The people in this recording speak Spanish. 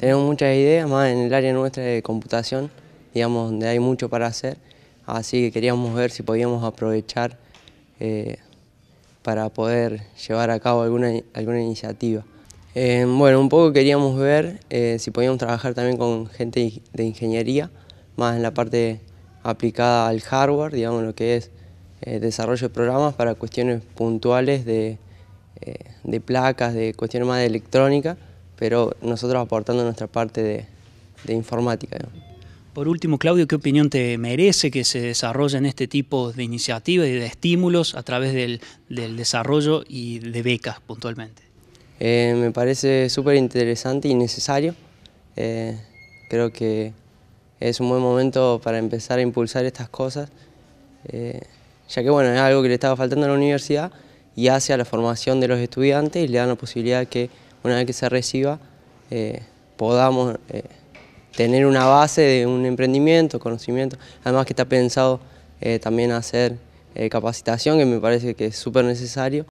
Tenemos muchas ideas, más en el área nuestra de computación, digamos, donde hay mucho para hacer, así que queríamos ver si podíamos aprovechar eh, para poder llevar a cabo alguna, alguna iniciativa. Eh, bueno, un poco queríamos ver eh, si podíamos trabajar también con gente de ingeniería, más en la parte aplicada al hardware, digamos lo que es desarrollo de programas para cuestiones puntuales de, de placas, de cuestiones más de electrónica, pero nosotros aportando nuestra parte de, informática. Por último, Claudio, ¿qué opinión te merece que se desarrollen este tipo de iniciativas y de estímulos a través del, desarrollo y de becas puntualmente? Eh, me parece súper interesante y necesario. Eh, creo que es un buen momento para empezar a impulsar estas cosas, eh, ya que bueno, es algo que le estaba faltando a la universidad y hace a la formación de los estudiantes y le dan la posibilidad que una vez que se reciba, eh, podamos eh, tener una base de un emprendimiento, conocimiento. Además que está pensado eh, también hacer capacitación, que me parece que es súper necesario,